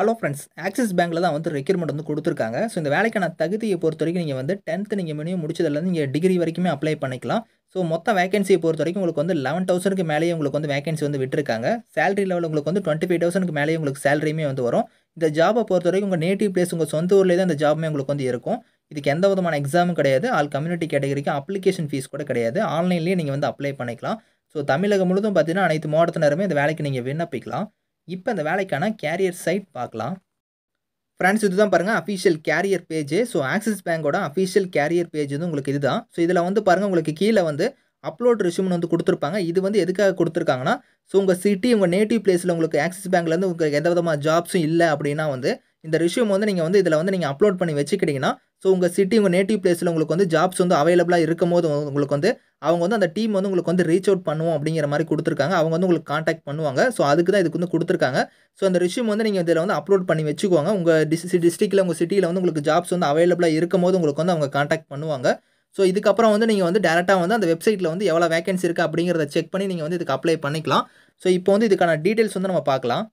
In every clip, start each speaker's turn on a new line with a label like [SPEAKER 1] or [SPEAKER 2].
[SPEAKER 1] hello friends axis பேங்க்கில் தான் வந்து ரெக்யூர்மெண்ட் வந்து கொடுத்துருக்காங்க ஸோ இந்த வேலைக்கான தகுதியை பொறுத்த வரைக்கும் நீங்கள் வந்து டென்த்து நீங்கள் மினிமம் முடிச்சதுலேருந்து நீங்கள் டிகிரி வரைக்குமே அப்ளை பண்ணிக்கலாம் ஸோ மொத்த வேகன்சியை பொறுத்த வரைக்கும் உங்களுக்கு வந்து லெவன் தௌசண்ட்க்கு மேலேயே உங்களுக்கு வந்து வேகன்சி வந்து விட்டுருக்காங்க சேலரி லெவல் உங்களுக்கு வந்து டுவெண்ட்டி ஃபைவ் தௌசண்ட்க்கு மேலேயே உங்களுக்கு சேலரியுமே வந்து வரும் இந்த ஜாபை பொறுத்த வரைக்கும் உங்கள் நேட்டிவ் பிளேஸ் உங்கள் சொந்த ஊர்லேயே தான் இந்த ஜாபுமே உங்களுக்கு வந்து இருக்கும் இதுக்கு எந்த விதமான எக்ஸாமும் கிடையாது ஆல் கம்யூனிட்டி கேட்டகரிக்கு அப்ளிகேஷன் ஃபீஸ் கூட கிடையாது ஆன்லைன்லேயே நீங்கள் வந்து அப்ளை பண்ணிக்கலாம் ஸோ தமிழகம் முழுதும் பார்த்தீங்கன்னா அனைத்து மாவட்டத்தினருமே இந்த வேலைக்கு நீங்கள் விண்ணப்பிக்கலாம் இப்போ இந்த வேலைக்கான கேரியர் சைட் பார்க்கலாம் ஃப்ரெண்ட்ஸ் இதுதான் பாருங்கள் official career page so Axis பேங்கோட அஃபீஷியல் கேரியர் பேஜ் வந்து உங்களுக்கு இது தான் ஸோ இதில் வந்து பாருங்கள் உங்களுக்கு கீழே வந்து அப்லோட் ரிசியூம்னு வந்து கொடுத்துருப்பாங்க இது வந்து எதுக்காக கொடுத்துருக்காங்கன்னா ஸோ உங்கள் சிட்டி உங்கள் நேட்டிவ் பிளேஸில் உங்களுக்கு ஆக்சிஸ் பேங்க்லேருந்து உங்களுக்கு எந்த விதமான ஜாப்ஸும் இல்லை அப்படின்னா வந்து இந்த ரிசியூம் வந்து நீங்கள் வந்து இதில் வந்து நீங்கள் அப்லோட் பண்ணி வச்சுக்கிட்டிங்கன்னா ஸோ உங்கள் சிட்டி உங்கள் நேட்டிவ் பிளேஸில் உங்களுக்கு வந்து ஜாப்ஸ் வந்து அவைலபிளாக இருக்கும் போது உங்களுக்கு வந்து அவங்க வந்து அந்த டீம் வந்து உங்களுக்கு வந்து ரீச் அவுட் பண்ணுவோம் அப்படிங்கிற மாதிரி கொடுத்துருக்காங்க அவங்க வந்து உங்களுக்கு காண்டாக்ட் பண்ணுவாங்க ஸோ அதுக்கு தான் இதுக்கு வந்து கொடுத்துருக்காங்க ஸோ அந்த ரிஷ்யூம் வந்து நீங்கள் இதில் வந்து அப்லோட் பண்ணி வச்சுக்கோங்க உங்கள் டிஸ் டிஸ்ட்ரிக்டில் உங்கள் சிட்டியில் வந்து உங்களுக்கு ஜாப்ஸ் வந்து அவைலபிளாக இருக்கும் போது உங்களுக்கு வந்து அவங்க காண்டாக்ட் பண்ணுவாங்க ஸோ இதுக்கப்புறம் வந்து நீங்கள் வந்து டேரெக்டாக வந்து அந்த வெப்சைட்டில் வந்து எவ்வளோ வேகன்சி இருக்குது அப்படிங்கிறத செக் பண்ணி நீங்கள் வந்து இதுக்கு அப்ளை பண்ணிக்கலாம் ஸோ இப்போ வந்து இதுக்கான டீட்டெயில்ஸ் வந்து நம்ம பார்க்கலாம்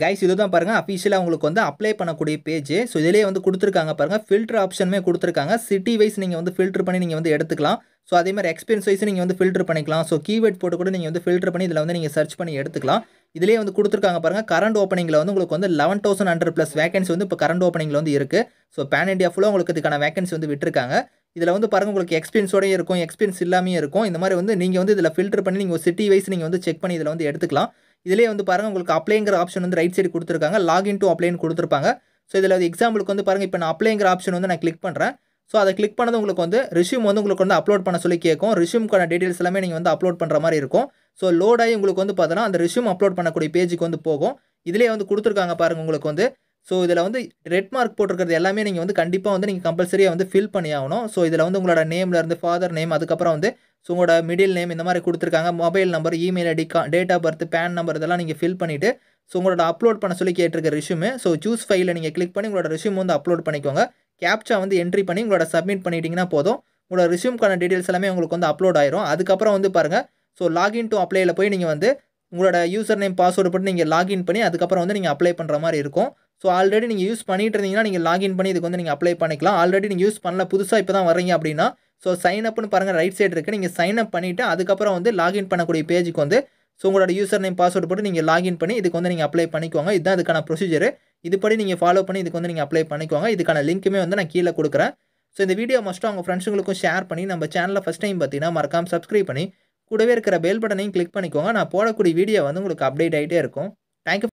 [SPEAKER 1] கைஸ் இது தான் பாருங்கள் அஃபீஷியலாக உங்களுக்கு வந்து அப்ளை பண்ணக்கூடிய பேஜ் ஸோ இதிலே வந்து கொடுத்துருக்காங்க பாருங்கள் ஃபில்டர் ஆப்ஷனுமே கொடுத்துருக்காங்க சிட்டி வைஸ் நீங்கள் வந்து ஃபில்டர் பண்ணி நீங்கள் வந்து எடுத்துக்கலாம் ஸோ அதே மாதிரி எக்ஸ்பீரியன்ஸ் வைஸ் நீங்கள் வந்து ஃபில்டர் பண்ணிக்கலாம் ஸோ கீவேர்ட் போட்டு கூட நீங்கள் வந்து ஃபில்டர் பண்ணி இதில் வந்து நீங்கள் சர்ச் பண்ணி எடுத்துக்கலாம் இதிலே வந்து கொடுத்துருக்காங்க பாருங்கள் கரண்ட் ஓப்பனிங்கில் வந்து உங்களுக்கு வந்து eleven thousand hundred plus vacancy வந்து இப்போ கரண்ட் ஓப்பனிங்கில் வந்து இருக்குது ஸோ பேன் இண்டியா ஃபுல்லாக உங்களுக்கு இதுக்கான வேகன்சி வந்து விட்டுருக்காங்க இதில் வந்து பாருங்கள் உங்களுக்கு எக்ஸ்பீரியன்ஸோடய இருக்கும் எக்ஸ்பீரியன்ஸ் இல்லாமே இருக்கும் இந்த மாதிரி வந்து நீங்கள் வந்து இதில் ஃபில்டர் பண்ணி நீங்கள் சிட்டி வைஸ் நீங்கள் வந்து செக் பண்ணி இதில் வந்து எடுத்துக்கலாம் இதிலே வந்து பாருங்கள் உங்களுக்கு அப்ளைங்கிற ஆப்ஷன் வந்து ரைட் சைடு கொடுத்துருக்காங்க லாகின் டு அப்ளைன்னு கொடுத்துருப்பாங்க ஸோ இதில் வந்து எக்ஸாம்பிளுக்கு வந்து பாருங்கள் இப்போ நான் அப்ளைங்கிற ஆப்ஷன் வந்து நான் கிளிக் பண்ணுறேன் ஸோ அதை கிளிக் பண்ணது உங்களுக்கு வந்து ரிஷ்யூம் வந்து உங்களுக்கு வந்து அப்லோட் பண்ண சொல்லி கேட்கும் ரிஷ்யூம்க்கான டீட்டெயில்ஸ் எல்லாமே நீங்கள் வந்து அப்லோட் பண்ணுற மாதிரி இருக்கும் ஸோ லோடாகி உங்களுக்கு வந்து பார்த்தோன்னா அந்த ரிஷ்யூம் அப்லோட் பண்ணக்கூடிய பேஜுக்கு வந்து போகும் இதிலே வந்து கொடுத்துருக்காங்க பாருங்கள் உங்களுக்கு வந்து ஸோ இதில் வந்து ரெட் மார்க் போட்டிருக்கிறது எல்லாமே நீங்கள் வந்து கண்டிப்பாக வந்து நீங்கள் கம்பல்சரியாக வந்து ஃபில் பண்ணி ஆகணும் ஸோ இதில் வந்து உங்களோட இருந்து ஃபாதர் நேம் அதுக்கப்புறம் வந்து ஸோ உங்களோட மிடில் நேம் இந்த மாதிரி கொடுத்துருக்காங்க மொபைல் நம்பர் இமெயில் ஐடி கா date of birth PAN number இதெல்லாம் நீங்கள் ஃபில் பண்ணிவிட்டு ஸோ உங்களோட அப்லோட் பண்ண சொல்லி கேட்டிருக்க ரிஷ்யூமு ஸோ சூஸ் ஃபைலில் நீங்கள் கிளிக் பண்ணி உங்களோட ரிஷ்யூம் வந்து அப்லோட் பண்ணிக்கோங்க கேப்ச்சா வந்து என்ட்ரி பண்ணி உங்களோட சப்மிட் பண்ணிட்டீங்கன்னா போதும் உங்களோட ரெஷ்யூம்க்கான டீட்டெயில்ஸ் எல்லாமே உங்களுக்கு வந்து அப்லோட் ஆயிரும் அதுக்கப்புறம் வந்து பாருங்கள் ஸோ லாகின் டு அப்ளையில் போய் நீங்கள் வந்து உங்களோட யூசர் நேம் பாஸ்வேர்டு போட்டு நீங்கள் லாகின் பண்ணி அதுக்கப்புறம் வந்து நீங்கள் அப்ளை பண்ணுற மாதிரி இருக்கும் ஸோ ஆல்ரெடி நீங்கள் யூஸ் பண்ணிட்டு இருந்தீங்கன்னா நீங்கள் லாகின் பண்ணி இதுக்கு வந்து நீங்கள் அப்ளை பண்ணிக்கலாம் ஆல்ரெடி நீங்கள் யூஸ் பண்ணல புதுசாக இப்போ தான் வரீங்க அப்படின்னா ஸோ சைன் அப்னு பாருங்கள் ரைட் சைடு இருக்குது நீங்கள் சைன் அப் பண்ணிவிட்டு அதுக்கப்புறம் வந்து லாகின் பண்ணக்கூடிய பேஜுக்கு வந்து ஸோ உங்களோட யூசர் நேம் பாஸ்வேர்டு போட்டு நீங்கள் லாகின் பண்ணி இதுக்கு வந்து நீங்கள் அப்ளை பண்ணிக்கோங்க இதுதான் அதுக்கான ப்ரொசீஜர் இதுபடி நீங்கள் ஃபாலோ பண்ணி இதுக்கு வந்து நீங்கள் அப்ளை பண்ணிக்கோங்க இதுக்கான லிங்க்குமே வந்து நான் கீழே கொடுக்குறேன் ஸோ இந்த வீடியோ மஸ்ட்டு அவங்க ஃப்ரெண்ட்ஸுங்களுக்கும் ஷேர் பண்ணி நம்ம சேனலில் ஃபஸ்ட் டைம் பார்த்தீங்கன்னா மறக்காமல் சப்ஸ்கிரைப் பண்ணி கூடவே இருக்கிற பெல் பட்டனையும் கிளிக் பண்ணிக்கோங்க நான் போடக்கூடிய வீடியோ வந்து உங்களுக்கு அப்டேட் ஆகிட்டே இருக்கும் தேங்க்யூ